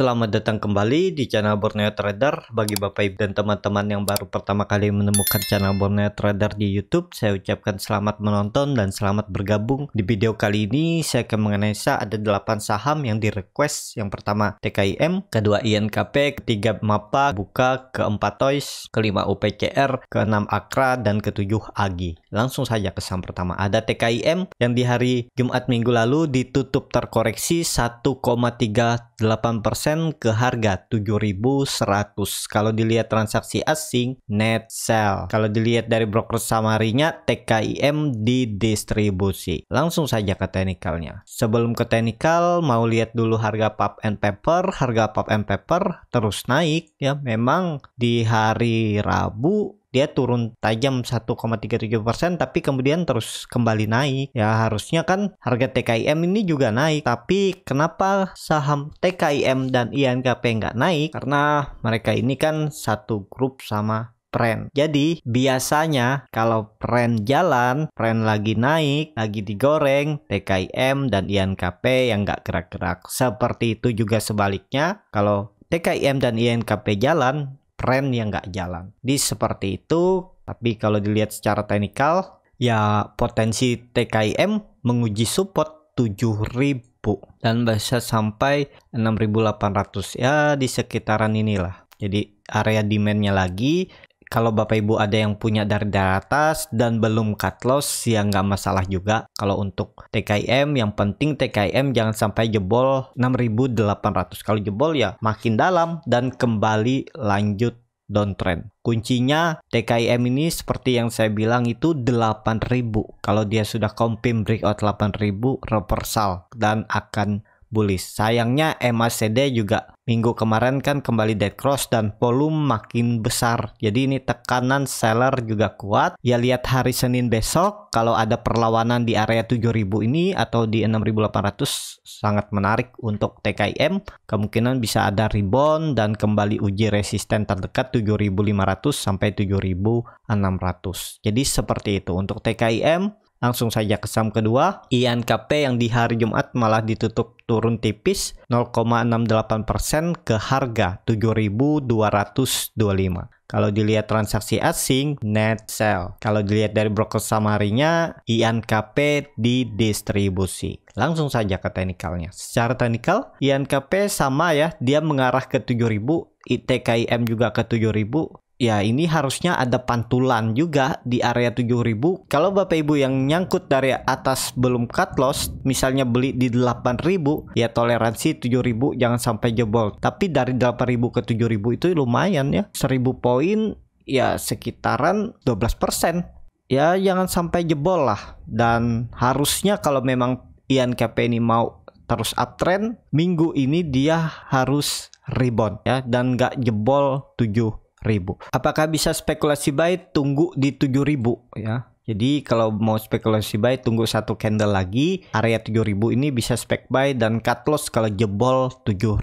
Selamat datang kembali di channel Borneo Trader Bagi Bapak Ibu dan teman-teman yang baru pertama kali menemukan channel Borneo Trader di Youtube Saya ucapkan selamat menonton dan selamat bergabung Di video kali ini saya akan menganalisa ada 8 saham yang direquest Yang pertama TKIM, kedua INKP, ketiga MAPA, Buka, keempat Toys, kelima UPCR, keenam Akra, dan ketujuh Agi Langsung saja ke saham pertama Ada TKIM yang di hari Jumat minggu lalu ditutup terkoreksi 1,38% ke harga 7.100. Kalau dilihat transaksi asing net sell. Kalau dilihat dari broker samarinya TKIM didistribusi. Langsung saja ke teknikalnya. Sebelum ke teknikal mau lihat dulu harga pop and paper. Harga pop and paper terus naik ya. Memang di hari Rabu dia turun tajam 1,37 tapi kemudian terus kembali naik ya harusnya kan harga TKIM ini juga naik tapi kenapa saham TKIM dan INKP nggak naik karena mereka ini kan satu grup sama Pren. Jadi biasanya kalau pren jalan, pren lagi naik, lagi digoreng, TKIM dan INKP yang nggak gerak-gerak. Seperti itu juga sebaliknya kalau TKIM dan INKP jalan, tren yang nggak jalan. Di seperti itu, tapi kalau dilihat secara teknikal, ya potensi TKIM menguji support 7000 dan bisa sampai 6800 ya di sekitaran inilah. Jadi area demandnya lagi kalau Bapak Ibu ada yang punya dari dar atas dan belum cut loss ya nggak masalah juga kalau untuk TKM yang penting TKM jangan sampai jebol 6800 kalau jebol ya makin dalam dan kembali lanjut downtrend. Kuncinya TKM ini seperti yang saya bilang itu 8000. Kalau dia sudah confirm breakout 8000 reversal dan akan bullish. Sayangnya MACD juga minggu kemarin kan kembali dead cross dan volume makin besar. Jadi ini tekanan seller juga kuat. Ya lihat hari Senin besok kalau ada perlawanan di area 7000 ini atau di 6800 sangat menarik untuk TKIM. Kemungkinan bisa ada rebound dan kembali uji resisten terdekat 7500 sampai 7600. Jadi seperti itu untuk TKIM Langsung saja ke saham kedua, INKP yang di hari Jumat malah ditutup turun tipis 0,68% ke harga 7.225. Kalau dilihat transaksi asing, net sell. Kalau dilihat dari broker samarinya, INKP didistribusi. Langsung saja ke teknikalnya. Secara teknikal, INKP sama ya, dia mengarah ke 7000, ITKIM juga ke 7000, ya ini harusnya ada pantulan juga di area 7000 kalau bapak ibu yang nyangkut dari atas belum cut loss misalnya beli di 8000 ya toleransi 7000 jangan sampai jebol tapi dari 8000 ke 7000 itu lumayan ya 1000 poin ya sekitaran 12% ya jangan sampai jebol lah dan harusnya kalau memang Ian KP ini mau terus uptrend minggu ini dia harus rebound ya dan nggak jebol tujuh. Apakah bisa spekulasi buy tunggu di 7000 ya? Jadi kalau mau spekulasi buy tunggu satu candle lagi area 7000 ini bisa spek buy dan cut loss kalau jebol 7000.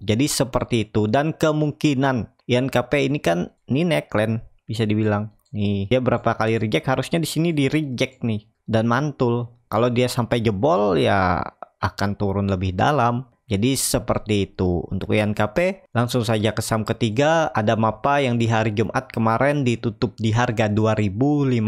Jadi seperti itu dan kemungkinan INKP ini kan ini neckline bisa dibilang. Nih, dia berapa kali reject harusnya di sini di reject nih dan mantul. Kalau dia sampai jebol ya akan turun lebih dalam jadi seperti itu. Untuk INKP, langsung saja ke saham ketiga, ada MAPA yang di hari Jumat kemarin ditutup di harga 2570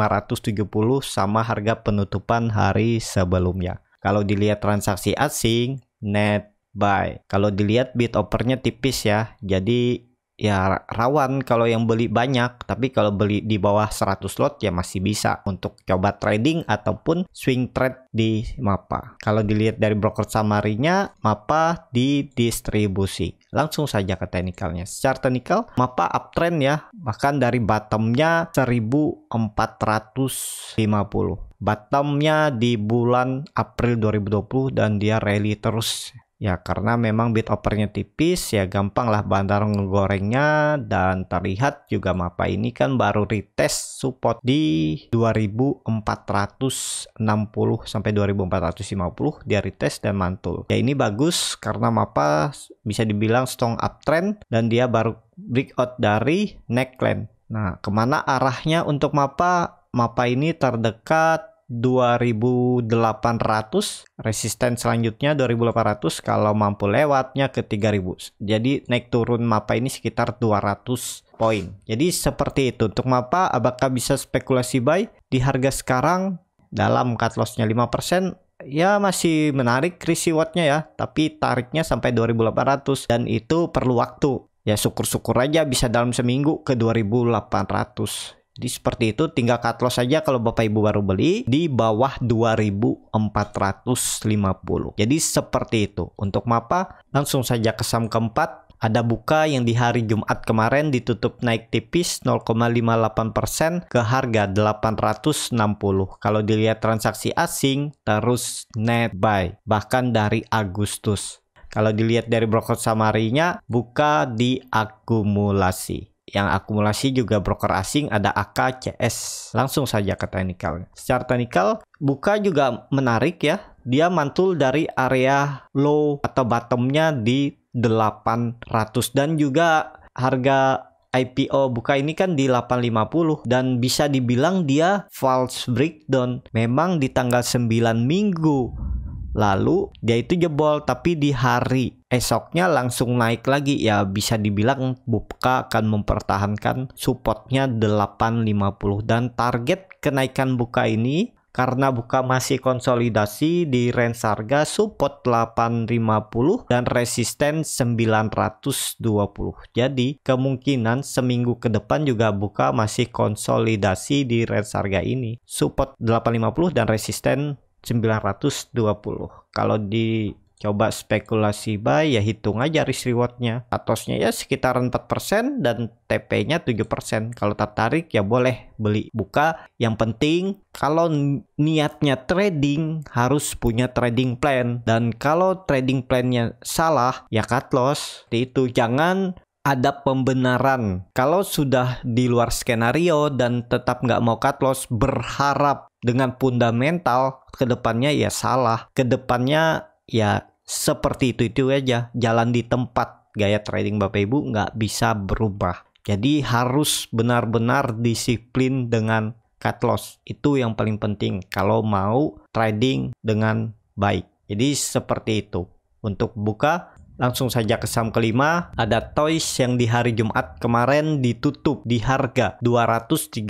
sama harga penutupan hari sebelumnya. Kalau dilihat transaksi asing, net buy. Kalau dilihat bid opernya tipis ya, jadi ya rawan kalau yang beli banyak tapi kalau beli di bawah 100 lot ya masih bisa untuk coba trading ataupun swing trade di MAPA kalau dilihat dari broker samarinya MAPA didistribusi langsung saja ke teknikalnya secara teknikal MAPA uptrend ya bahkan dari bottomnya 1450 bottomnya di bulan April 2020 dan dia rally terus Ya karena memang bit opernya tipis ya gampang lah bandar ngegorengnya dan terlihat juga mapa ini kan baru retest support di 2460 sampai 2450 dia retest dan mantul. Ya ini bagus karena mapa bisa dibilang strong uptrend dan dia baru breakout dari neckline. Nah kemana arahnya untuk mapa? Mapa ini terdekat 2800 resisten selanjutnya 2800 kalau mampu lewatnya ke 3000 jadi naik turun mapa ini sekitar 200 poin jadi seperti itu untuk mapa apakah bisa spekulasi buy di harga sekarang dalam cut lossnya 5% ya masih menarik Chris watt ya tapi tariknya sampai 2800 dan itu perlu waktu ya syukur-syukur aja bisa dalam seminggu ke 2800 jadi seperti itu tinggal cut loss saja kalau Bapak Ibu baru beli di bawah 2450. Jadi seperti itu. Untuk mapa langsung saja saham keempat ada buka yang di hari Jumat kemarin ditutup naik tipis 0,58% ke harga 860. Kalau dilihat transaksi asing terus net buy bahkan dari Agustus. Kalau dilihat dari broker samarinya buka di akumulasi yang akumulasi juga broker asing ada AK CS. Langsung saja ke technical. Secara technical buka juga menarik ya. Dia mantul dari area low atau bottomnya di 800 dan juga harga IPO buka ini kan di 850 dan bisa dibilang dia false breakdown. Memang di tanggal 9 minggu lalu dia itu jebol tapi di hari esoknya langsung naik lagi ya bisa dibilang buka akan mempertahankan supportnya 850 dan target kenaikan buka ini karena buka masih konsolidasi di range harga support 850 dan resisten 920. Jadi kemungkinan seminggu ke depan juga buka masih konsolidasi di range harga ini. Support 850 dan resisten 920. Kalau di Coba spekulasi buy ya hitung aja risk rewardnya. Atosnya ya sekitaran 4% dan TP-nya 7%. Kalau tertarik ya boleh beli buka. Yang penting kalau niatnya trading harus punya trading plan. Dan kalau trading plannya salah ya cut loss. Itu jangan ada pembenaran. Kalau sudah di luar skenario dan tetap nggak mau cut loss, berharap dengan fundamental kedepannya ya salah. Kedepannya ya seperti itu itu aja jalan di tempat gaya trading bapak ibu nggak bisa berubah jadi harus benar-benar disiplin dengan cut loss itu yang paling penting kalau mau trading dengan baik jadi seperti itu untuk buka langsung saja ke saham kelima ada Toys yang di hari Jumat kemarin ditutup di harga 236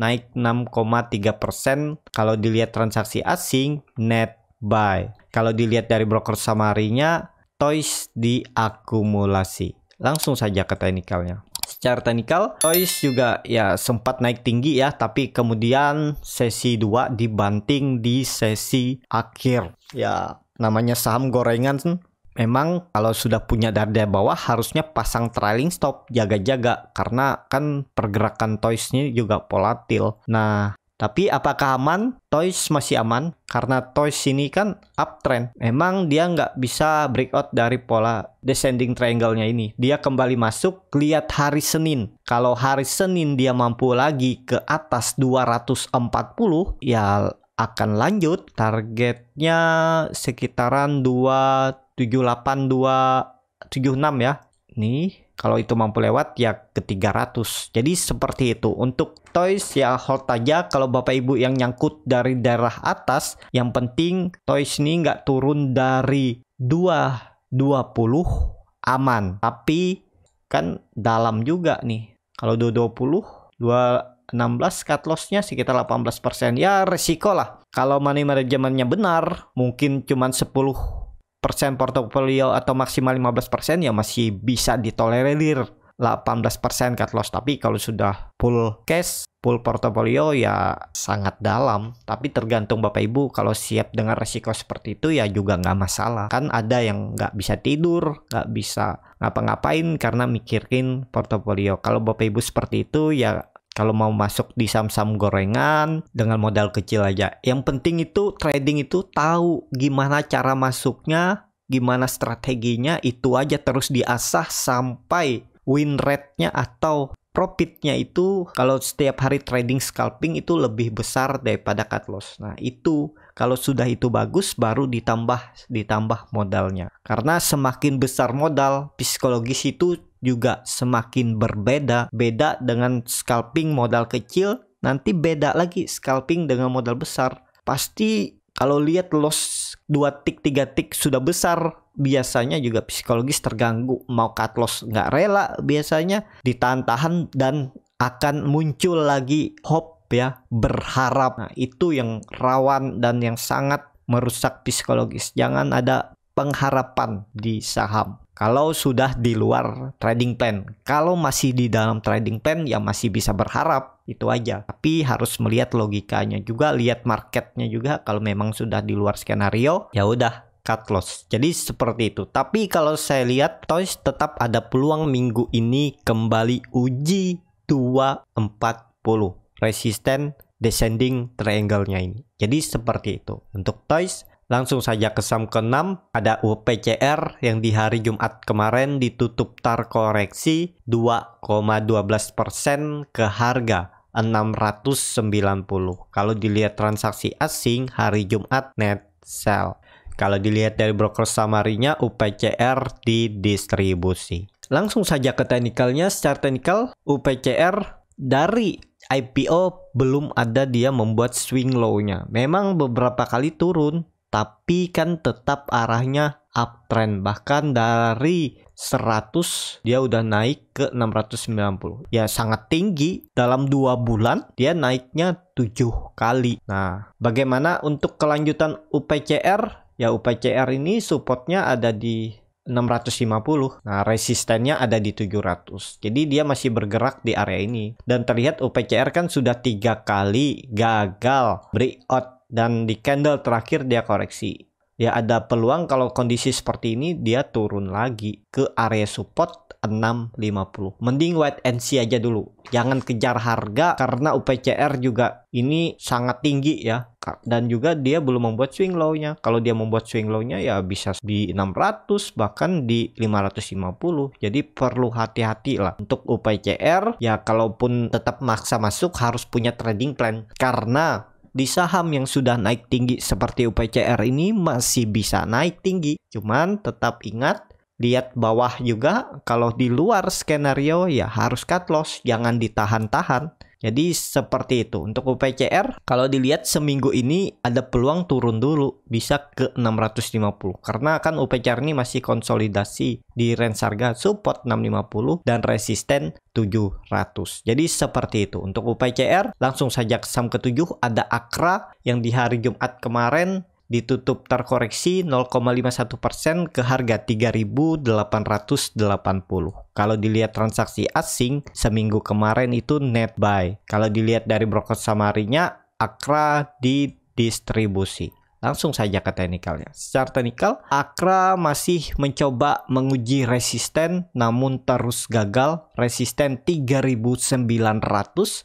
naik 6,3 persen. Kalau dilihat transaksi asing, net buy. Kalau dilihat dari broker samarinya, toys diakumulasi. Langsung saja ke teknikalnya. Secara teknikal, toys juga ya sempat naik tinggi ya, tapi kemudian sesi 2 dibanting di sesi akhir. Ya, namanya saham gorengan memang kalau sudah punya dada bawah harusnya pasang trailing stop jaga-jaga karena kan pergerakan toysnya juga volatil. Nah tapi apakah aman? Toys masih aman karena Toys ini kan uptrend. Emang dia nggak bisa breakout dari pola descending triangle-nya ini. Dia kembali masuk lihat hari Senin. Kalau hari Senin dia mampu lagi ke atas 240, ya akan lanjut. Targetnya sekitaran 278 276 ya. Nih kalau itu mampu lewat ya ke 300. Jadi seperti itu. Untuk toys ya hold aja kalau Bapak Ibu yang nyangkut dari daerah atas. Yang penting toys ini nggak turun dari 220 aman. Tapi kan dalam juga nih. Kalau 220, 216 cut lossnya sekitar 18%. Ya resiko lah. Kalau money manajemennya benar, mungkin cuma 10 persen portofolio atau maksimal 15% ya masih bisa ditolerir 18% cut loss tapi kalau sudah full cash full portofolio ya sangat dalam tapi tergantung bapak ibu kalau siap dengan resiko seperti itu ya juga nggak masalah kan ada yang nggak bisa tidur nggak bisa ngapa-ngapain karena mikirin portofolio kalau bapak ibu seperti itu ya kalau mau masuk di saham-saham gorengan dengan modal kecil aja. Yang penting itu trading itu tahu gimana cara masuknya, gimana strateginya itu aja terus diasah sampai win rate-nya atau profitnya itu kalau setiap hari trading scalping itu lebih besar daripada cut loss. Nah, itu kalau sudah itu bagus baru ditambah ditambah modalnya. Karena semakin besar modal psikologis itu juga semakin berbeda. Beda dengan scalping modal kecil, nanti beda lagi scalping dengan modal besar. Pasti kalau lihat loss 2 tick 3 tick sudah besar biasanya juga psikologis terganggu mau cut loss nggak rela biasanya ditahan-tahan dan akan muncul lagi hope ya berharap nah, itu yang rawan dan yang sangat merusak psikologis jangan ada pengharapan di saham kalau sudah di luar trading plan. Kalau masih di dalam trading plan ya masih bisa berharap itu aja. Tapi harus melihat logikanya juga, lihat marketnya juga. Kalau memang sudah di luar skenario ya udah cut loss. Jadi seperti itu. Tapi kalau saya lihat Toys tetap ada peluang minggu ini kembali uji 240 resisten descending triangle-nya ini. Jadi seperti itu. Untuk Toys Langsung saja ke saham ke-6, ada UPCR yang di hari Jumat kemarin ditutup terkoreksi 2,12% ke harga 690. Kalau dilihat transaksi asing hari Jumat net sell. Kalau dilihat dari broker samarinya UPCR didistribusi. Langsung saja ke teknikalnya, secara teknikal UPCR dari IPO belum ada dia membuat swing low-nya. Memang beberapa kali turun tapi kan tetap arahnya uptrend bahkan dari 100 dia udah naik ke 690 ya sangat tinggi dalam dua bulan dia naiknya tujuh kali nah bagaimana untuk kelanjutan UPCR ya UPCR ini supportnya ada di 650 nah resistennya ada di 700 jadi dia masih bergerak di area ini dan terlihat UPCR kan sudah tiga kali gagal breakout dan di candle terakhir dia koreksi ya ada peluang kalau kondisi seperti ini dia turun lagi ke area support 650 mending wait and see aja dulu jangan kejar harga karena UPCR juga ini sangat tinggi ya dan juga dia belum membuat swing low-nya kalau dia membuat swing low-nya ya bisa di 600 bahkan di 550 jadi perlu hati-hati lah untuk UPCR ya kalaupun tetap maksa masuk harus punya trading plan karena di saham yang sudah naik tinggi seperti UPCR ini masih bisa naik tinggi. Cuman tetap ingat lihat bawah juga kalau di luar skenario ya harus cut loss, jangan ditahan-tahan. Jadi seperti itu. Untuk UPCR kalau dilihat seminggu ini ada peluang turun dulu bisa ke 650 karena kan UPCR ini masih konsolidasi di range harga support 650 dan resisten 700. Jadi seperti itu. Untuk UPCR langsung saja ke saham ke ada Akra yang di hari Jumat kemarin ditutup terkoreksi 0,51% ke harga 3.880. Kalau dilihat transaksi asing seminggu kemarin itu net buy. Kalau dilihat dari broker samarinya Akra didistribusi. Langsung saja ke teknikalnya. Secara teknikal, Akra masih mencoba menguji resisten namun terus gagal. Resisten 3900.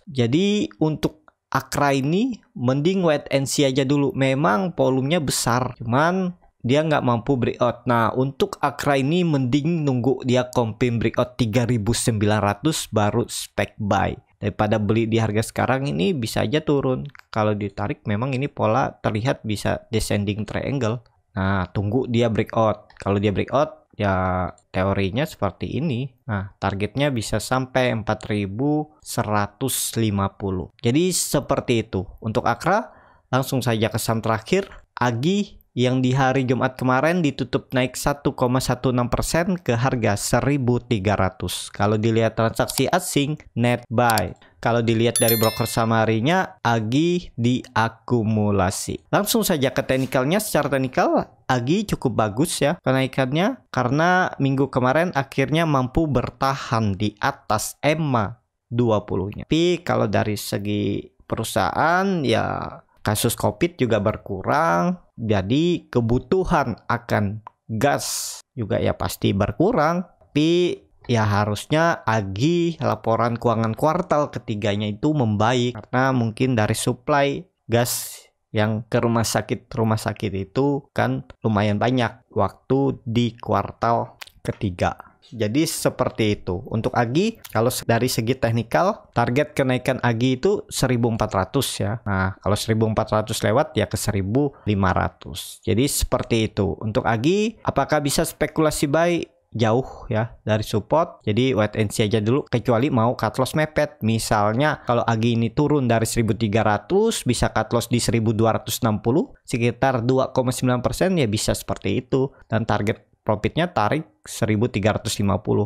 Jadi untuk Akra ini mending wait and see aja dulu. Memang volumenya besar, cuman dia nggak mampu breakout. Nah, untuk Akra ini mending nunggu dia confirm breakout 3900 baru spec buy. Daripada beli di harga sekarang ini bisa aja turun. Kalau ditarik memang ini pola terlihat bisa descending triangle. Nah, tunggu dia breakout. Kalau dia breakout ya teorinya seperti ini. Nah, targetnya bisa sampai 4150. Jadi seperti itu. Untuk Akra, langsung saja ke kesan terakhir. Agi yang di hari Jumat kemarin ditutup naik 1,16% ke harga 1.300. Kalau dilihat transaksi asing net buy kalau dilihat dari broker samarinya Agi diakumulasi. Langsung saja ke teknikalnya secara teknikal Agi cukup bagus ya kenaikannya karena minggu kemarin akhirnya mampu bertahan di atas EMA 20-nya. Tapi kalau dari segi perusahaan ya kasus Covid juga berkurang, jadi kebutuhan akan gas juga ya pasti berkurang. Tapi ya harusnya Agi laporan keuangan kuartal ketiganya itu membaik karena mungkin dari supply gas yang ke rumah sakit rumah sakit itu kan lumayan banyak waktu di kuartal ketiga. Jadi seperti itu. Untuk Agi, kalau dari segi teknikal, target kenaikan Agi itu 1400 ya. Nah, kalau 1400 lewat ya ke 1500. Jadi seperti itu. Untuk Agi, apakah bisa spekulasi baik jauh ya dari support jadi wait and see aja dulu kecuali mau cut loss mepet misalnya kalau Agi ini turun dari 1300 bisa cut loss di 1260 sekitar 2,9% ya bisa seperti itu dan target profitnya tarik 1350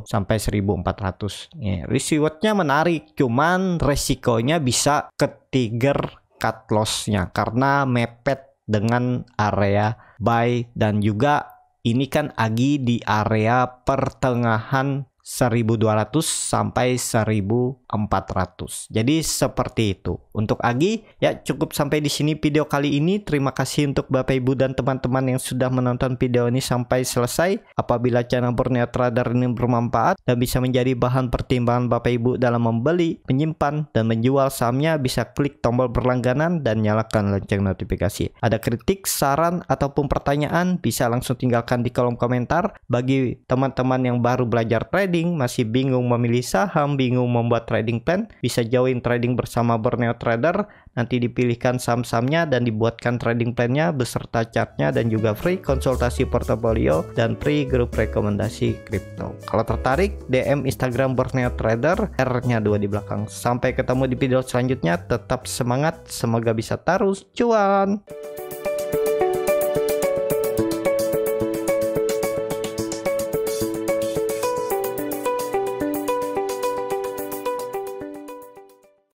sampai 1400 ya, rewardnya menarik cuman resikonya bisa ketiger cut lossnya karena mepet dengan area buy dan juga ini kan Agi di area pertengahan 1200 sampai 1400. Jadi seperti itu. Untuk Agi, ya cukup sampai di sini video kali ini. Terima kasih untuk Bapak Ibu dan teman-teman yang sudah menonton video ini sampai selesai. Apabila channel Borneo Trader ini bermanfaat dan bisa menjadi bahan pertimbangan Bapak Ibu dalam membeli, menyimpan, dan menjual sahamnya, bisa klik tombol berlangganan dan nyalakan lonceng notifikasi. Ada kritik, saran, ataupun pertanyaan, bisa langsung tinggalkan di kolom komentar. Bagi teman-teman yang baru belajar trading, trading, masih bingung memilih saham, bingung membuat trading plan, bisa join trading bersama Borneo Trader. Nanti dipilihkan saham-sahamnya dan dibuatkan trading plannya beserta chartnya dan juga free konsultasi portofolio dan free grup rekomendasi kripto. Kalau tertarik, DM Instagram Borneo Trader, R-nya dua di belakang. Sampai ketemu di video selanjutnya, tetap semangat, semoga bisa taruh cuan.